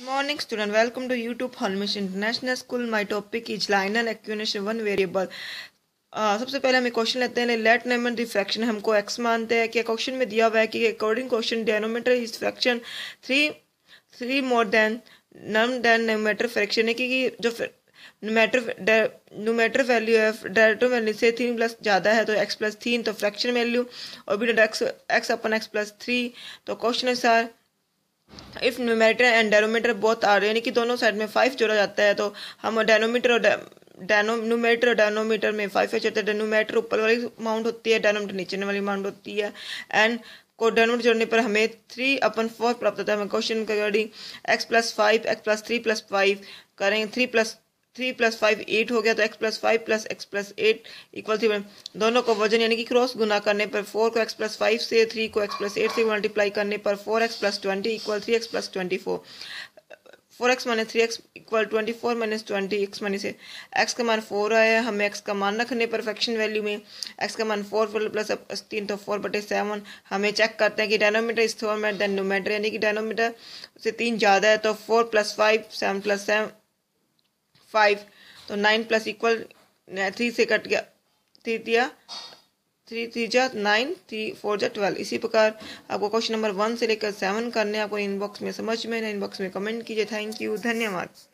morning student welcome to YouTube holmish international school my topic is linear equation one variable Uh, सबसे पहले हम एक question लेते हैं लेट नेम एंड रिफ्रैक्शन हमको एक्स मानते हैं कि क्वेश्चन में दिया हुआ है कि according question denominator is fraction three three more than num denominator fraction है कि जो नोमेटर नोमेटर वैल्यू है डायरेक्टर वैल्यू से थ्री प्लस ज़्यादा है तो एक्स प्लस थ्री तो फ्रैक्शन वैल्यू और बिना एक्स एक्स अपन एक्स प्लस थ्री तो क्वेश्चन अनुसार इफ न्यूमेरेटर एंड डेनोमीटर बहुत आ रहे हैं यानी कि दोनों साइड में फाइव जोड़ा जाता है तो हम डेनोमीटर और डेनो न्यूमेटर और डेनोमीटर में फाइव फाइव हैं डेनोमीटर ऊपर वाली अमाउंट होती है डेनोमीटर नीचे वाली अमाउंट होती है एंड को डेनोमीटर जोड़ने पर हमें थ्री अपन फोर प्राप्त होता है हमें क्वेश्चन के according x plus five x plus three plus five करेंगे three plus three plus five eight हो गया तो x plus five plus x plus eight equal three दोनों को वजन यानी कि क्रॉस गुना करने पर फोर को एक्स प्लस फाइव से थ्री को एक्स प्लस एट से मल्टीप्लाई करने पर four x plus twenty equal three x plus twenty four four x minus three x equal twenty four minus twenty x minus x का मान four आया हमें x का मान रखने पर फ्रैक्शन वैल्यू में एक्स का मान फोर प्लस तीन तो फोर बटे सेवन हमें चेक करते हैं कि denominator is three more than numerator यानी कि डायनोमीटर से तीन ज़्यादा है तो four plus five seven plus seven five तो नाइन प्लस इक्वल थ्री से कट गया थ्री दिया थ्री थ्री जा नाइन थ्री फोर जा ट्वेल्व इसी प्रकार आपको क्वेश्चन नंबर वन से लेकर सेवन करने आपको इनबॉक्स में समझ में ना इनबॉक्स में कमेंट कीजिए थैंक यू धन्यवाद